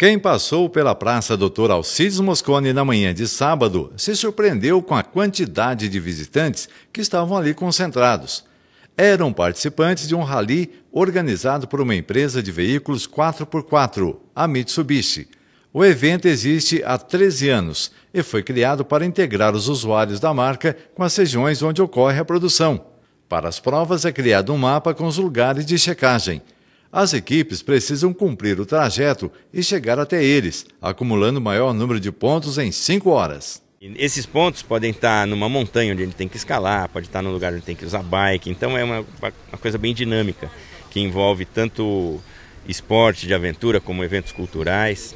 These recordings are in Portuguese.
Quem passou pela Praça Dr. Alcides Moscone na manhã de sábado se surpreendeu com a quantidade de visitantes que estavam ali concentrados. Eram participantes de um rally organizado por uma empresa de veículos 4x4, a Mitsubishi. O evento existe há 13 anos e foi criado para integrar os usuários da marca com as regiões onde ocorre a produção. Para as provas é criado um mapa com os lugares de checagem. As equipes precisam cumprir o trajeto e chegar até eles, acumulando o maior número de pontos em cinco horas. Esses pontos podem estar numa montanha onde ele tem que escalar, pode estar num lugar onde tem que usar bike, então é uma, uma coisa bem dinâmica, que envolve tanto esporte de aventura como eventos culturais.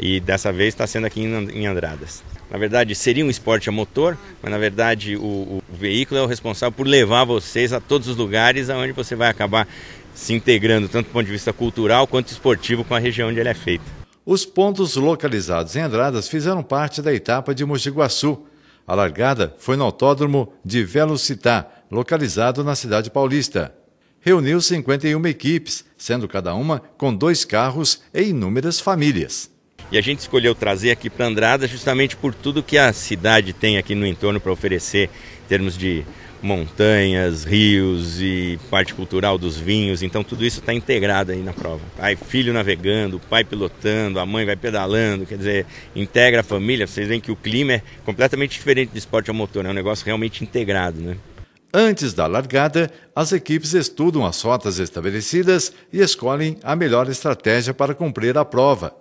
E dessa vez está sendo aqui em Andradas. Na verdade, seria um esporte a motor, mas na verdade o, o veículo é o responsável por levar vocês a todos os lugares aonde você vai acabar se integrando tanto do ponto de vista cultural quanto esportivo com a região onde ela é feita. Os pontos localizados em Andradas fizeram parte da etapa de Mojiguaçu. A largada foi no autódromo de Velocitá, localizado na cidade paulista. Reuniu 51 equipes, sendo cada uma com dois carros e inúmeras famílias. E a gente escolheu trazer aqui para Andradas justamente por tudo que a cidade tem aqui no entorno para oferecer, em termos de montanhas, rios e parte cultural dos vinhos. Então tudo isso está integrado aí na prova. Pai, filho navegando, pai pilotando, a mãe vai pedalando, quer dizer, integra a família. Vocês veem que o clima é completamente diferente do esporte ao motor, né? é um negócio realmente integrado, né? Antes da largada, as equipes estudam as rotas estabelecidas e escolhem a melhor estratégia para cumprir a prova.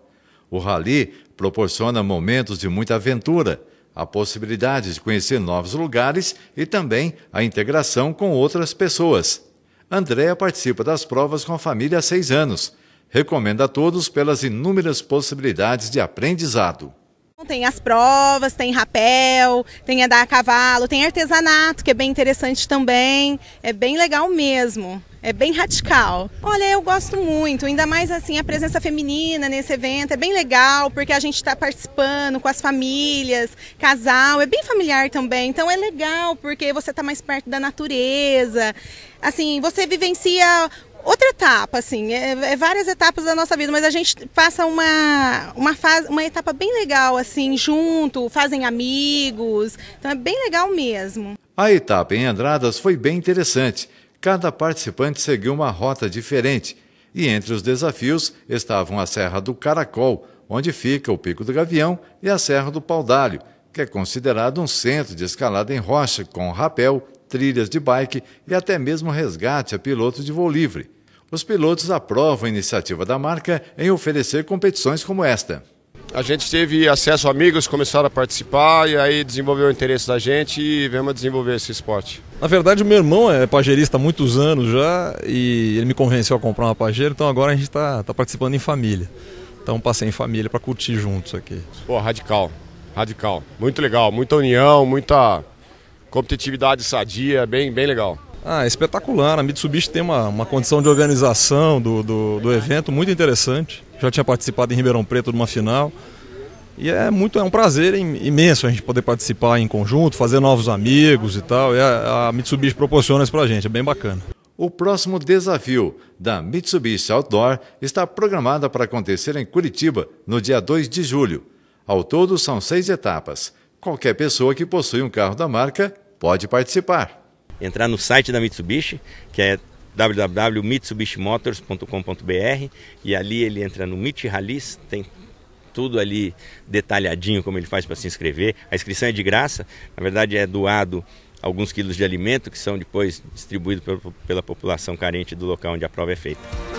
O rally proporciona momentos de muita aventura a possibilidade de conhecer novos lugares e também a integração com outras pessoas. Andréa participa das provas com a família há seis anos. Recomenda a todos pelas inúmeras possibilidades de aprendizado. Então, tem as provas, tem rapel, tem andar a cavalo, tem artesanato, que é bem interessante também. É bem legal mesmo é bem radical. Olha, eu gosto muito, ainda mais assim a presença feminina nesse evento é bem legal, porque a gente está participando com as famílias, casal, é bem familiar também. Então é legal porque você está mais perto da natureza. Assim, você vivencia outra etapa, assim, é, é, várias etapas da nossa vida, mas a gente passa uma, uma, fase, uma etapa bem legal, assim, junto, fazem amigos, então é bem legal mesmo. A etapa em Andradas foi bem interessante, Cada participante seguiu uma rota diferente, e entre os desafios estavam a Serra do Caracol, onde fica o Pico do Gavião, e a Serra do Paudalho, que é considerado um centro de escalada em rocha, com rapel, trilhas de bike e até mesmo resgate a pilotos de voo livre. Os pilotos aprovam a iniciativa da marca em oferecer competições como esta a gente teve acesso a amigos, começaram a participar e aí desenvolveu o interesse da gente e viemos desenvolver esse esporte. Na verdade, o meu irmão é pajeirista há muitos anos já e ele me convenceu a comprar uma pajeira, então agora a gente está tá participando em família. Então passei em família para curtir juntos aqui. Pô, radical, radical. Muito legal, muita união, muita competitividade sadia, bem, bem legal. Ah, espetacular. A Mitsubishi tem uma, uma condição de organização do, do, do, evento muito interessante. Já tinha participado em Ribeirão Preto de uma final. E é muito é um prazer imenso a gente poder participar em conjunto, fazer novos amigos e tal. E a, a Mitsubishi proporciona isso pra gente, é bem bacana. O próximo desafio da Mitsubishi Outdoor está programado para acontecer em Curitiba, no dia 2 de julho. Ao todo, são seis etapas. Qualquer pessoa que possui um carro da marca pode participar entrar no site da Mitsubishi, que é www.mitsubishimotors.com.br e ali ele entra no Mitsubishi, Rallies, tem tudo ali detalhadinho como ele faz para se inscrever. A inscrição é de graça, na verdade é doado alguns quilos de alimento que são depois distribuídos pela população carente do local onde a prova é feita.